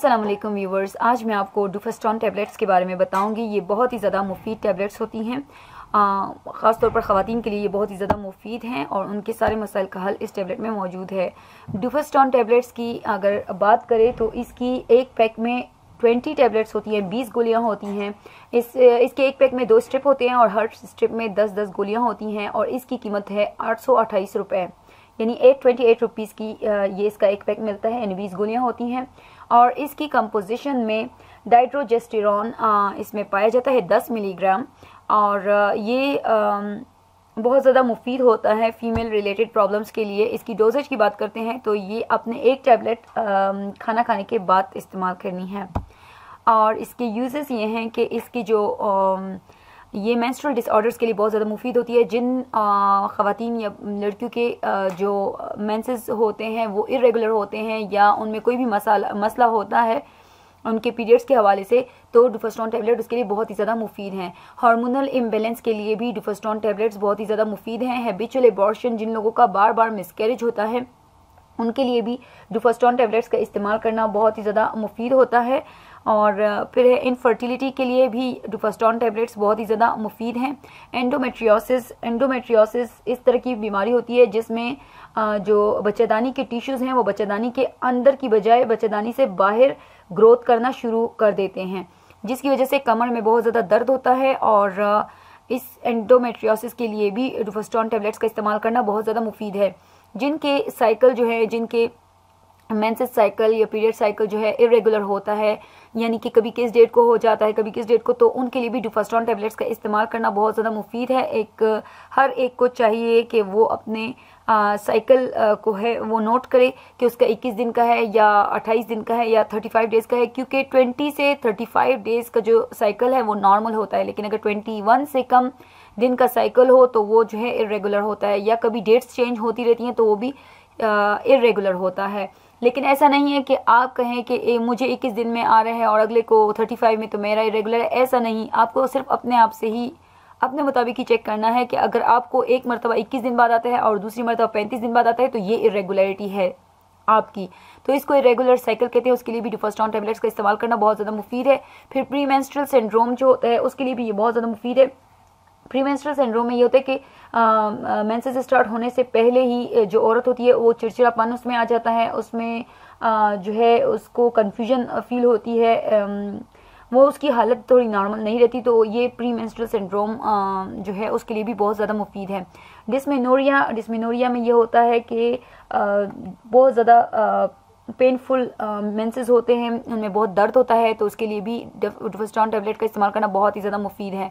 अस्सलाम वालेकुम व्यूवर्स आज मैं आपको डुफेस्टॉन टैबलेट्स के बारे में बताऊंगी ये बहुत ही ज़्यादा मुफीद टैबलेट्स होती हैं ख़ास तौर पर ख़वान के लिए ये बहुत ही ज़्यादा मुफीद हैं और उनके सारे मसाइल का हल इस टैबलेट में मौजूद है डुफेस्टॉन टैबलेट्स की अगर बात करें तो इसकी एक पैक में ट्वेंटी टैबलेट्स होती हैं बीस गोलियां होती हैं इस इसके एक पैक में दो स्ट्रिप होते हैं और हर स्ट्रिप में दस दस गोलियां होती हैं और इसकी कीमत है आठ सौ अट्ठाईस रुपये यानी एट ट्वेंटी एट रुपीज़ की ये इसका एक पैक मिलता है यानी बीस गोलियाँ होती हैं और इसकी कंपोजिशन में डाइट्रोजेस्टिरॉन इसमें पाया जाता है दस मिलीग्राम और ये बहुत ज़्यादा मुफीद होता है फीमेल रिलेटेड प्रॉब्लम्स के लिए इसकी डोजेज की बात करते हैं तो ये अपने एक टैबलेट खाना खाने के बाद इस्तेमाल करनी है और इसके यूजेस ये हैं कि इसकी जो आ, ये मैंस्ट्रल डिसऑर्डर्स के लिए बहुत ज़्यादा मुफीद होती है जिन ख़वान या लड़कियों के आ, जो मैंसेस होते हैं वो इरेगुलर होते हैं या उनमें कोई भी मसाला मसला होता है उनके पीरियड्स के हवाले से तो डुफस्टॉन टैबलेट उसके लिए बहुत ही ज़्यादा मुफीद हैं हार्मोनल इम्बेलेंस के लिए भी डुफस्टॉन टैबलेट्स बहुत ही ज़्यादा मुफीद हैं हैबिचुअल एबॉर्शन जिन लोगों का बार बार मिसकैरेज होता है उनके लिए भी डुफस्टॉन टैबलेट्स का इस्तेमाल करना बहुत ही ज़्यादा मुफीद होता है और फिर है इनफर्टिलिटी के लिए भी डुफस्टॉन टेबलेट्स बहुत ही ज़्यादा मुफीद हैं एंडोमेट्रियोसिस एंडोमेट्रियोसिस इस तरह की बीमारी होती है जिसमें जो बच्चेदानी के टिश्यूज़ हैं वो बच्चेदानी के अंदर की बजाय बच्चेदानी से बाहर ग्रोथ करना शुरू कर देते हैं जिसकी वजह से कमर में बहुत ज़्यादा दर्द होता है और इस एंडोमेट्रियोसिस के लिए भी रुफस्टॉन टेबलेट्स का इस्तेमाल करना बहुत ज़्यादा मुफीद है जिनके साइकिल जो है जिनके मेंसेस साइकिल या पीरियड साइकिल जो है इरेगुलर होता है यानी कि कभी किस डेट को हो जाता है कभी किस डेट को तो उनके लिए भी डुफास्ट्रॉन टैबलेट्स का इस्तेमाल करना बहुत ज़्यादा मुफीद है एक हर एक को चाहिए कि वो अपने साइकिल को है वो नोट करे कि उसका 21 दिन का है या 28 दिन का है या 35 डेज़ का है क्योंकि 20 से 35 डेज़ का जो साइकिल है वो नॉर्मल होता है लेकिन अगर 21 से कम दिन का साइकिल हो तो वो जो है इरेगुलर होता है या कभी डेट्स चेंज होती रहती हैं तो वो भी इरेगुलर होता है लेकिन ऐसा नहीं है कि आप कहें कि ए, मुझे इक्कीस दिन में आ रहा है और अगले को थर्टी फाइव में तो मेरा रेगुलर है ऐसा नहीं आपको सिर्फ अपने आप से ही अपने मुताबिक ही चेक करना है कि अगर आपको एक मरतबा इक्कीस दिन बाद आता है और दूसरी मरतबा पैंतीस दिन बाद आता है तो ये इरेगुलरिटी है आपकी तो इसको इरेगुलर साइकिल कहते हैं उसके लिए भी डिफोस्टॉन टेबलेट्स का इस्तेमाल करना बहुत ज़्यादा मुफीद है फिर प्री सिंड्रोम जो होता है उसके लिए भी ये बहुत ज़्यादा मुफीद है प्री सिंड्रोम में ये होता है कि मेंसेस स्टार्ट होने से पहले ही जो औरत होती है वो चिड़चिड़ापन उसमें आ जाता है उसमें आ, जो है उसको कन्फ्यूजन फील होती है वो उसकी हालत थोड़ी नॉर्मल नहीं रहती तो ये प्री सिंड्रोम जो है उसके लिए भी बहुत ज़्यादा मुफीद है डिसमेनोरिया डिसमेनोरिया में ये होता है कि बहुत ज़्यादा पेनफुल मेंसेस होते हैं उनमें बहुत दर्द होता है तो उसके लिए भी डिफस्टॉन टेबलेट का इस्तेमाल करना बहुत ही ज़्यादा मुफीद है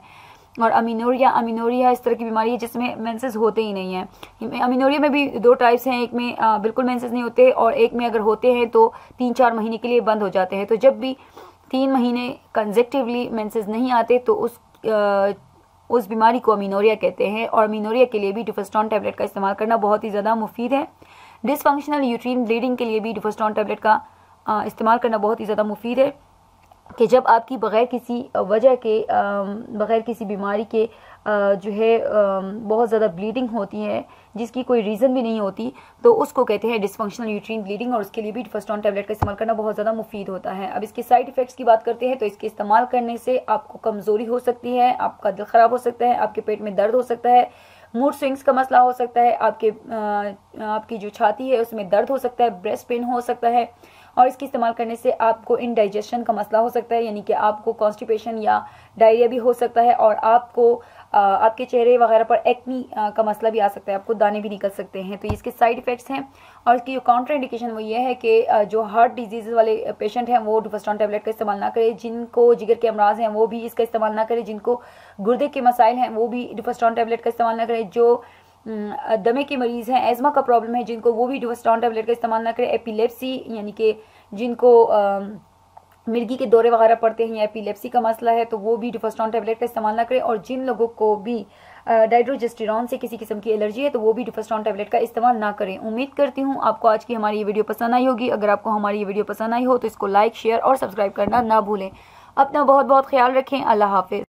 और अमीनोरिया अमीनोरिया इस तरह की बीमारी है जिसमें मेंसेस होते ही नहीं है अमीनोरिया में भी दो टाइप्स हैं एक में आ, बिल्कुल मेंसेस नहीं होते और एक में अगर होते हैं तो तीन चार महीने के लिए बंद हो जाते हैं तो जब भी तीन महीने कंजेक्टिवली मेंसेस नहीं आते तो उस आ, उस बीमारी को अमीनोरिया कहते हैं और अमीनोरिया के लिए भी डिफेस्टॉन टैबलेट का इस्तेमाल करना बहुत ही ज़्यादा मुफीद है डिसफंक्शनल यूट्रीन ब्लीडिंग के लिए भी डिफेस्टॉन टैबलेट का इस्तेमाल करना बहुत ही ज़्यादा मुफीद है कि जब आपकी बग़ैर किसी वजह के बग़ैर किसी बीमारी के जो है बहुत ज़्यादा ब्लीडिंग होती है जिसकी कोई रीज़न भी नहीं होती तो उसको कहते हैं डिसफंक्शनल यूट्रीन ब्लीडिंग और उसके लिए भी ऑन टैबलेट का इस्तेमाल करना बहुत ज़्यादा मुफीद होता है अब इसके साइड इफ़ेक्ट्स की बात करते हैं तो इसके इस्तेमाल करने से आपको कमज़ोरी हो सकती है आपका दिल ख़राब हो सकता है आपके पेट में दर्द हो सकता है मूड स्विंग्स का मसला हो सकता है आपके आपकी जो छाती है उसमें दर्द हो सकता है ब्रेस्ट पेन हो सकता है और इसके इस्तेमाल करने से आपको इनडाइजेशन का मसला हो सकता है यानी कि आपको कॉन्स्टिपेशन या डायरिया भी हो सकता है और आपको आपके चेहरे वगैरह पर एक्नी का मसला भी आ सकता है आपको दाने भी निकल सकते हैं तो इसके साइड इफ़ेक्ट्स हैं और इसकी जो काउंटर इंडिकेशन वो ये है कि जो हार्ट डिजीज़ वाले पेशेंट हैं वो डुफस्टॉन टेबलेट का इस्तेमाल ना करें जिनको जिगर के अमराज हैं वो भी इसका इस्तेमाल ना करें जिनको गुर्दे के मसाइल हैं वो भी डुफस्टॉन टैबलेट का इस्तेमाल ना करें जो दमे के मरीज़ हैं एज़मा का प्रॉब्लम है जिनको वो भी डिवस्टॉन टेबलेट का इस्तेमाल ना करें एपिलेप्सी यानी कि जिनको मिर्गी के दौरे वगैरह पड़ते हैं या एपिलेप्सी का मसला है तो वो भी डिफोस्टॉन टेबलेट का इस्तेमाल ना करें और जिन लोगों को भी डाइड्रोजेस्टिरॉन से किसी किस्म की एलर्जी है तो वो भी डिफोस्टॉन टेबलेट का इस्तेमाल ना करें उम्मीद करती हूँ आपको आज की हमारी ये वीडियो पसंद आई होगी अगर आपको हमारी ये वीडियो पसंद आई हो तो इसको लाइक शेयर और सब्सक्राइब करना ना भूलें अपना बहुत बहुत ख्याल रखें अल्लाह हाफिज़